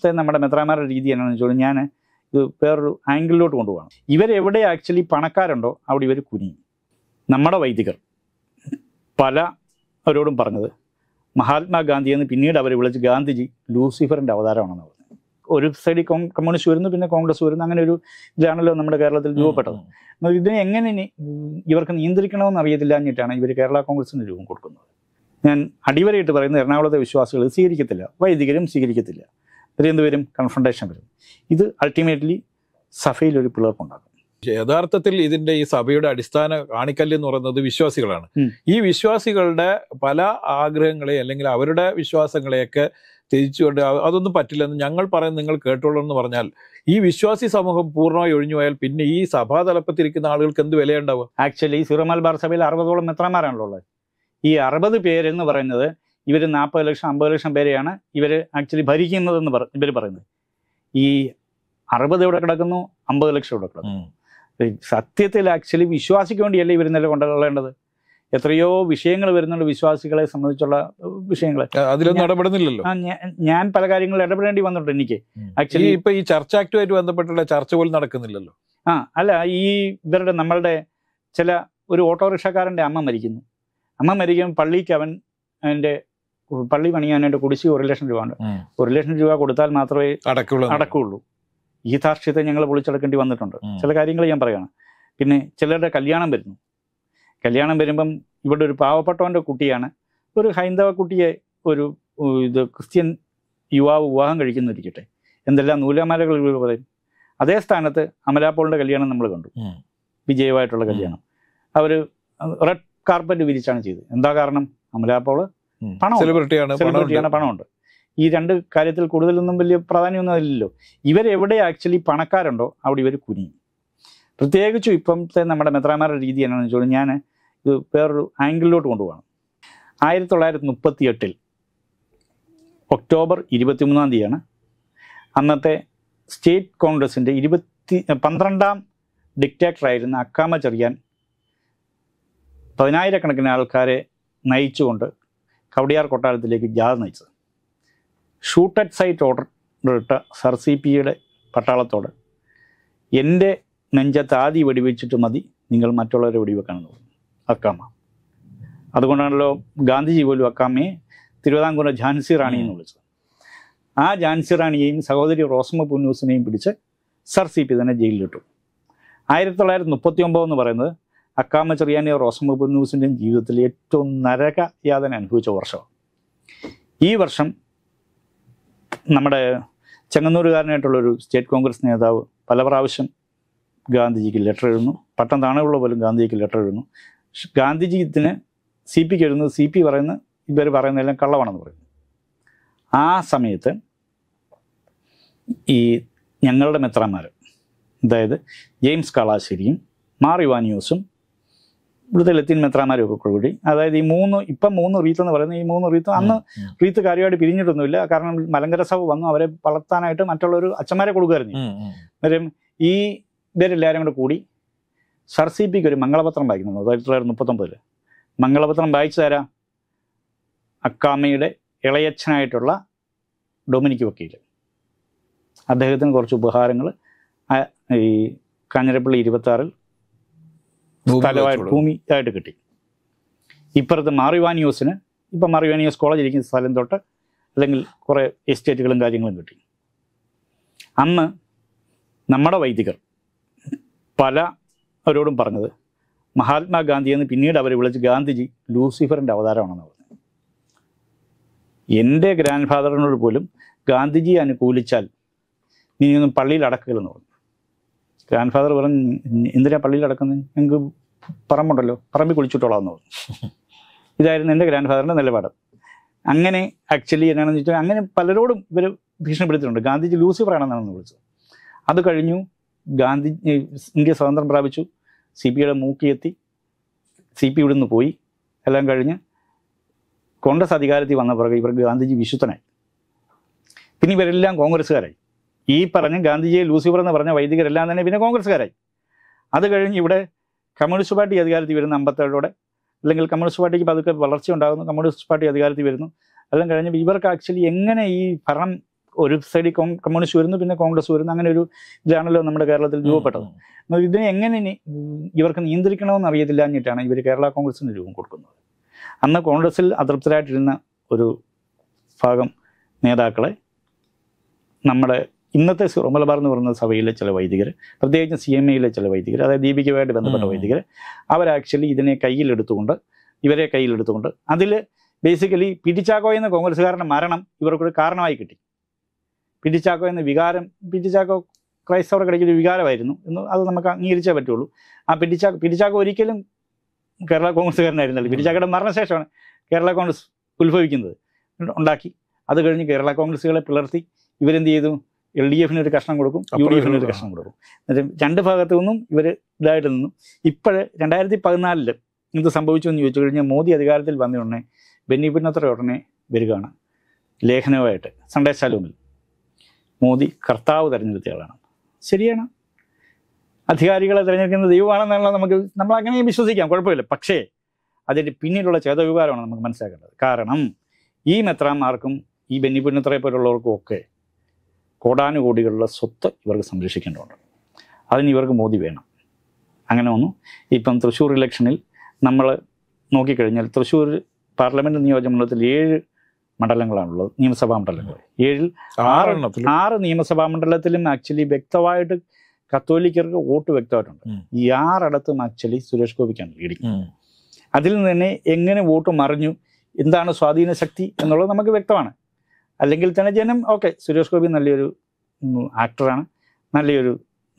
ഇപ്പോഴത്തെ നമ്മുടെ മെത്രാമാരുടെ രീതി എന്നാണെന്ന് വെച്ചാൽ ഞാൻ ഇത് വേറൊരു ആംഗിളിലോട്ട് കൊണ്ടുപോകണം ഇവരെവിടെ ആക്ച്വലി പണക്കാരുണ്ടോ അവിടെ ഇവർ കുനിയും നമ്മുടെ വൈദികർ പല അവരോടും പറഞ്ഞത് മഹാത്മാഗാന്ധി എന്ന് പിന്നീട് അവരെ വിളിച്ച് ഗാന്ധിജി ലൂസിഫറിൻ്റെ അവതാരമാണെന്ന് പറഞ്ഞു ഒരു സൈഡിൽ കോ കമ്മ്യൂണിസ്റ്റ് വരുന്നു പിന്നെ കോൺഗ്രസ് വരുന്നു അങ്ങനെ ഒരു ഇതാണല്ലോ നമ്മുടെ കേരളത്തിൽ രൂപപ്പെട്ടത് ഇതിനെ എങ്ങനെ ഇവർക്ക് നിയന്ത്രിക്കണമെന്ന് അറിയത്തില്ല എന്നിട്ടാണ് ഇവർ കേരള കോൺഗ്രസിന് രൂപം കൊടുക്കുന്നത് ഞാൻ അടിവരയിട്ട് പറയുന്നത് എറണാകുളത്തെ വിശ്വാസികൾ സ്വീകരിക്കത്തില്ല വൈദികരും സ്വീകരിക്കത്തില്ല എന്ത് വരും കൺഫ്രണ്ടേഷൻ വരും ഇത് അൾട്ടിമേറ്റ്ലി സഭയിൽ ഒരു പിളർപ്പുണ്ടാക്കും യഥാർത്ഥത്തിൽ ഇതിന്റെ ഈ സഭയുടെ അടിസ്ഥാന കാണിക്കല് എന്ന് പറയുന്നത് വിശ്വാസികളാണ് ഈ വിശ്വാസികളുടെ പല ആഗ്രഹങ്ങളെ അല്ലെങ്കിൽ അവരുടെ വിശ്വാസങ്ങളെയൊക്കെ തിരിച്ചുകൊണ്ട് അതൊന്നും പറ്റില്ലെന്ന് ഞങ്ങൾ പറയുന്നത് നിങ്ങൾ കേട്ടോളൂ എന്ന് പറഞ്ഞാൽ ഈ വിശ്വാസി സമൂഹം പൂർണ്ണമായി ഒഴിഞ്ഞു പോയാൽ പിന്നെ ഈ സഭാ തലപ്പത്തിരിക്കുന്ന ആളുകൾക്ക് എന്ത് വിലയുണ്ടാവും ആക്ച്വലി സിറോ മലബാർ സഭയിൽ അറുപതോളം മെത്രമാരാണല്ലോ ഉള്ളത് ഈ അറുപത് പേരെന്ന് പറയുന്നത് ഇവർ നാൽപ്പത് ലക്ഷം അമ്പത് ലക്ഷം പേരെയാണ് ഇവർ ആക്ച്വലി ഭരിക്കുന്നതെന്ന് പറ ഇവർ പറയുന്നത് ഈ അറുപത് ഇവിടെ കിടക്കുന്നു അമ്പത് ലക്ഷം ഇവിടെ കിടക്കുന്നു സത്യത്തിൽ ആക്ച്വലി വിശ്വാസിക്ക് വേണ്ടിയല്ലേ ഇവർ ഇന്നലെ കൊണ്ടുകൊള്ളേണ്ടത് എത്രയോ വിഷയങ്ങൾ വരുന്നുണ്ട് വിശ്വാസികളെ സംബന്ധിച്ചുള്ള വിഷയങ്ങൾ അതിലൊന്നും ഇടപെടുന്നില്ലല്ലോ ഞാൻ പല കാര്യങ്ങളിൽ ഇടപെടേണ്ടി വന്നിട്ടുണ്ട് എനിക്ക് ആക്ച്വലി ഇപ്പൊ ഈ ചർച്ച ആക്ടുമായിട്ട് ബന്ധപ്പെട്ടുള്ള ചർച്ച പോലും നടക്കുന്നില്ലല്ലോ ആ അല്ല ഈ ഇവരുടെ നമ്മളുടെ ചില ഒരു ഓട്ടോറിക്ഷക്കാരൻ്റെ അമ്മ മരിക്കുന്നു അമ്മ മരിക്കുമ്പോൾ പള്ളിക്ക് അവൻ അവൻ്റെ പള്ളി പണിയാനായിട്ട് കുടിശ്ശി ഒരു ലക്ഷം രൂപ ഉണ്ട് ഒരു ലക്ഷം രൂപ കൊടുത്താൽ മാത്രമേ അടക്കുള്ളൂ ഈ ധാർഷ്ട്യത്തെ ഞങ്ങൾ പൊളിച്ചടക്കേണ്ടി വന്നിട്ടുണ്ട് ചില കാര്യങ്ങൾ ഞാൻ പറയാണ് പിന്നെ ചിലരുടെ കല്യാണം വരുന്നു കല്യാണം വരുമ്പം ഇവിടെ ഒരു പാവപ്പെട്ടവൻ്റെ കുട്ടിയാണ് ഒരു ഹൈന്ദവ കുട്ടിയെ ഒരു ഇത് ക്രിസ്ത്യൻ യുവാവ് വിവാഹം കഴിക്കുന്നിരിക്കട്ടെ എന്തെല്ലാം നൂലാമാലകൾ പറയും അതേ സ്ഥാനത്ത് അമലാപോളിൻ്റെ കല്യാണം നമ്മൾ കണ്ടു വിജയമായിട്ടുള്ള കല്യാണം അവർ റെഡ് കാർപ്പറ്റ് വിരിച്ചാണ് ചെയ്തത് എന്താ കാരണം അമലാപ്പോള് പണം പണമുണ്ട് ഈ രണ്ട് കാര്യത്തിൽ കൂടുതലൊന്നും വലിയ പ്രാധാന്യമൊന്നും അതില്ലല്ലോ ഇവരെവിടെ ആക്ച്വലി പണക്കാരുണ്ടോ അവിടെ ഇവർ കുനിയും പ്രത്യേകിച്ചും ഇപ്പോഴത്തെ നമ്മുടെ മെത്രാമാരുടെ രീതി എന്നാണെന്ന് വെച്ചാൽ ഞാൻ ഇത് വേറൊരു ആംഗിളിലോട്ട് കൊണ്ടുപോകണം ആയിരത്തി തൊള്ളായിരത്തി മുപ്പത്തി എട്ടിൽ ഒക്ടോബർ ഇരുപത്തിമൂന്നാം തീയതിയാണ് അന്നത്തെ സ്റ്റേറ്റ് കോൺഗ്രസിൻ്റെ ഇരുപത്തി പന്ത്രണ്ടാം ഡിക്റ്റേറ്ററായിരുന്ന അക്കാമ ചെറിയാൻ പതിനായിരക്കണക്കിന് ആൾക്കാരെ നയിച്ചുകൊണ്ട് കവടിയാർ കൊട്ടാരത്തിലേക്ക് ജാഥ നയിച്ചത് ഷൂട്ട് അറ്റ് സൈറ്റ് ഓർഡർ ഇട്ട സർ സി പിയുടെ പട്ടാളത്തോട് എൻ്റെ നെഞ്ചത്ത് ആദ്യം വെടിവെച്ചിട്ട് മതി നിങ്ങൾ മറ്റുള്ളവരെ വെടിവെക്കണമെന്ന് പറഞ്ഞു അക്കാമ അതുകൊണ്ടാണല്ലോ ഗാന്ധിജി പോലും അക്കാമയെ തിരുവിതാംകൂർ ഝാൻസി റാണി എന്ന് വിളിച്ചത് ആ ഝാൻസി റാണിയെയും സഹോദരി റോസമ്മ പുന്നൂസിനെയും പിടിച്ച് സർ സി പി തന്നെ ജയിലിലിട്ടു ആയിരത്തി തൊള്ളായിരത്തി മുപ്പത്തി ഒമ്പത് എന്ന് പറയുന്നത് അക്കാമ ചെറിയാനെ റോസമുബന്നൂസിൻ്റെയും ജീവിതത്തിൽ ഏറ്റവും നരക യാതന അനുഭവിച്ച വർഷമാണ് ഈ വർഷം നമ്മുടെ ചെങ്ങന്നൂരുകാരനായിട്ടുള്ളൊരു സ്റ്റേറ്റ് കോൺഗ്രസ് നേതാവ് പല പ്രാവശ്യം ഗാന്ധിജിക്ക് ലെറ്റർ എഴുതുന്നു പട്ടം താണയുള്ള പോലും ഗാന്ധിജിക്ക് ലെറ്റർ എഴുതുന്നു ഗാന്ധിജി ഇതിന് സി പിക്ക് എഴുതുന്നത് സി പി പറയുന്ന ഇവർ പറയുന്നതെല്ലാം കള്ളമാണെന്ന് പറയുന്നു ആ സമയത്ത് ഈ ഞങ്ങളുടെ മെത്രാന്മാർ അതായത് ജെയിംസ് കളാശ്ശേരിയും മാർ യുവാനിയോസും ഇവിടുത്തെ ലത്തീൻ മെത്രാന്മാരൊക്കെ കൂടി അതായത് ഈ മൂന്ന് ഇപ്പം മൂന്ന് റീത്ത് എന്ന് പറയുന്നത് ഈ മൂന്ന് റീത്ത് അന്ന് റീത്ത് കാര്യമായിട്ട് പിരിഞ്ഞിട്ടൊന്നുമില്ല കാരണം മലങ്കര സഭ വന്നു അവരെ വളർത്താനായിട്ട് മറ്റുള്ളൊരു അച്ഛന്മാരെ കൊടുക്കുമായിരുന്നു അന്നേരം ഈ ഇവരെല്ലാവരും കൂടെ കൂടി സർ സി പിക്ക് ഒരു മംഗളപത്രം വായിക്കുന്നു ആയിരത്തി തൊള്ളായിരത്തി മുപ്പത്തൊമ്പതിൽ മംഗളപത്രം വായിച്ചു തരാം അക്കാമയുടെ ഇളയച്ഛനായിട്ടുള്ള ഡൊമിനിക് വക്കീൽ അദ്ദേഹത്തിന് കുറച്ച് ഉപഹാരങ്ങൾ ഈ കാഞ്ഞിരപ്പള്ളി ആറിൽ സ്ഥലമായിട്ട് ഭൂമി ആയിട്ട് കിട്ടി ഇപ്പുറത്ത് മാറിവാനിയോസിന് ഇപ്പം മാറിവാനിയോസ് കോളേജ് ഇരിക്കുന്ന സ്ഥലം തൊട്ട് അല്ലെങ്കിൽ കുറേ എസ്റ്റേറ്റുകളും കാര്യങ്ങളും കിട്ടി അന്ന് നമ്മുടെ വൈദികർ പല അവരോടും പറഞ്ഞത് മഹാത്മാഗാന്ധി എന്ന് പിന്നീട് അവർ വിളിച്ച് ഗാന്ധിജി ലൂസിഫറിൻ്റെ അവതാരമാണെന്ന് പറഞ്ഞു എൻ്റെ ഗ്രാൻഡ് ഫാദറിനോട് പോലും ഗാന്ധിജിയെ അനുകൂലിച്ചാൽ നീ ഒന്നും പള്ളിയിൽ അടക്കില്ലെന്ന് പറഞ്ഞു ഗ്രാൻഡ് ഫാദർ പറഞ്ഞു എന്തിനാ പള്ളിയിൽ കിടക്കുന്നത് ഞങ്ങൾക്ക് പറമ്പുണ്ടല്ലോ പറമ്പിൽ എന്ന് പറഞ്ഞു ഇതായിരുന്നു എൻ്റെ ഗ്രാൻഡ് ഫാദറിൻ്റെ നിലപാട് അങ്ങനെ ആക്ച്വലി എന്നാണെന്ന് വെച്ചാൽ അങ്ങനെ പലരോടും ഇവർ ഭീഷണിപ്പെടുത്തിയിട്ടുണ്ട് ഗാന്ധിജി ലൂസിഫർ ആണെന്നാണെന്ന് വിളിച്ചത് അത് കഴിഞ്ഞു ഗാന്ധി ഇന്ത്യ സ്വാതന്ത്ര്യം പ്രാപിച്ചു സി പിയുടെ മൂക്കിയെത്തി സി പി ഇവിടുന്ന് പോയി എല്ലാം കഴിഞ്ഞ് കോൺഗ്രസ് അധികാരത്തിൽ വന്ന പിറകെ ഇവർ ഗാന്ധിജി വിശുദ്ധനായി പിന്നെ ഇവരെല്ലാം കോൺഗ്രസ്സുകാരായി ഈ പറഞ്ഞ ഗാന്ധിജിയെ ലൂസിഫർ എന്ന് പറഞ്ഞ വൈദികരെല്ലാം തന്നെ പിന്നെ കോൺഗ്രസ്സുകാരായി അത് കഴിഞ്ഞ് ഇവിടെ കമ്മ്യൂണിസ്റ്റ് പാർട്ടി അധികാരത്തിൽ വരുന്ന അമ്പത്തേഴോടെ അല്ലെങ്കിൽ കമ്മ്യൂണിസ്റ്റ് പാർട്ടിക്ക് പതുക്കെ വളർച്ച ഉണ്ടാകുന്നു കമ്മ്യൂണിസ്റ്റ് പാർട്ടി അധികാരത്തിൽ വരുന്നു എല്ലാം കഴിഞ്ഞ് ഇവർക്ക് ആക്ച്വലി എങ്ങനെ ഈ ഭരണം ഒരു സൈഡിൽ കമ്മ്യൂണിസ്റ്റ് വരുന്നു പിന്നെ കോൺഗ്രസ് വരുന്നു അങ്ങനെ ഒരു ഇതാണല്ലോ നമ്മുടെ കേരളത്തിൽ രൂപപ്പെട്ടത് ഇതിനെ എങ്ങനെ ഇവർക്ക് നിയന്ത്രിക്കണമെന്ന് അറിയത്തില്ല എന്നിട്ടാണ് ഇവർ കേരള കോൺഗ്രസിന് രൂപം കൊടുക്കുന്നത് അന്ന് കോൺഗ്രസിൽ അതൃപ്തരായിട്ടിരുന്ന ഒരു ഭാഗം നേതാക്കളെ നമ്മുടെ ഇന്നത്തെ സുറമലബാർ എന്ന് പറയുന്ന സഭയിലെ ചില വൈദികർ പ്രത്യേകിച്ച് സി എം എയിലെ ചില വൈദികർ അതായത് ദീപികയുമായിട്ട് ബന്ധപ്പെട്ട വൈദികർ അവർ ആക്ച്വലി ഇതിനെ കയ്യിലെടുത്തുകൊണ്ട് ഇവരെ കയ്യിലെടുത്തുകൊണ്ട് അതിൽ ബേസിക്കലി പിടിച്ചാക്കോ എന്ന കോൺഗ്രസ്സുകാരൻ്റെ മരണം ഇവർക്കൊരു കാരണമായി കിട്ടി പിടിച്ചാക്കോ എന്ന വികാരം പിടിച്ചാക്കോ ക്രൈസ്തവർക്കിടയ്ക്ക് ഒരു വികാരമായിരുന്നു എന്ന് അത് നമുക്ക് അംഗീകരിച്ചേ പറ്റുള്ളൂ ആ പിടിച്ചാ പിടിച്ചാക്കോ ഒരിക്കലും കേരള കോൺഗ്രസ്സുകാരനായിരുന്നല്ലോ പിടിച്ചാക്കോയുടെ മരണശേഷമാണ് കേരള കോൺഗ്രസ് ഉത്ഭവിക്കുന്നത് ഉണ്ടാക്കി അത് കഴിഞ്ഞ് കേരള കോൺഗ്രസ്സുകളെ പിളർത്തി ഇവരെന്ത് ചെയ്തു എൽ ഡി എഫിന് ഒരു കഷ്ണം കൊടുക്കും യു ഡി എഫിന് ഒരു കഷ്ണം കൊടുക്കും എന്നിട്ട് രണ്ട് ഭാഗത്തു നിന്നും ഇവർ ഇതായിട്ട് നിന്നും ഇപ്പോഴ് രണ്ടായിരത്തി പതിനാലില് എന്ത് സംഭവിച്ചു എന്ന് ചോദിച്ചു കഴിഞ്ഞാൽ മോദി അധികാരത്തിൽ വന്ന ഉടനെ ബെന്നി പിന്നത്ര ഉടനെ വരികയാണ് ലേഖനവുമായിട്ട് സൺഡേ ശാലൂമിൽ മോദി കർത്താവ് തിരഞ്ഞെടുത്തയാളാണ് ശരിയാണ് അധികാരികളെ തിരഞ്ഞെടുക്കുന്ന ദൈവമാണെന്നുള്ള നമുക്ക് നമ്മൾ അങ്ങനെ വിശ്വസിക്കാം കുഴപ്പമില്ല പക്ഷേ അതിൻ്റെ പിന്നിലുള്ള ചേതവികാരമാണ് നമുക്ക് മനസ്സിലാക്കേണ്ടത് കാരണം ഈ മെത്രാന്മാർക്കും ഈ ബെന്നി പിന്നത്രയെ പോലുള്ളവർക്കും ഒക്കെ കോടാനുകോടികളുള്ള സ്വത്ത് ഇവർക്ക് സംരക്ഷിക്കേണ്ടതുണ്ട് അതിന് ഇവർക്ക് മോദി വേണം അങ്ങനെ വന്നു ഇപ്പം തൃശ്ശൂർ ഇലക്ഷനിൽ നമ്മൾ നോക്കിക്കഴിഞ്ഞാൽ തൃശ്ശൂർ പാർലമെൻറ്റ് നിയോജകമണ്ഡലത്തിൽ ഏഴ് മണ്ഡലങ്ങളാണുള്ളത് നിയമസഭാ മണ്ഡലങ്ങൾ ഏഴിൽ ആറ് ആറ് നിയമസഭാ മണ്ഡലത്തിലും ആക്ച്വലി വ്യക്തമായിട്ട് കത്തോലിക്കർക്ക് വോട്ട് വ്യക്തമായിട്ടുണ്ട് ഈ ആറിടത്തും ആക്ച്വലി സുരേഷ് ഗോപിക്കാണ് ലീഡിങ് അതിൽ നിന്ന് തന്നെ എങ്ങനെ വോട്ട് മറിഞ്ഞു എന്താണ് സ്വാധീന ശക്തി എന്നുള്ളത് നമുക്ക് വ്യക്തമാണ് അല്ലെങ്കിൽ തന്നെ ജനം ഓക്കെ സുരേഷ് ഗോപി നല്ലൊരു ആക്ടറാണ് നല്ലൊരു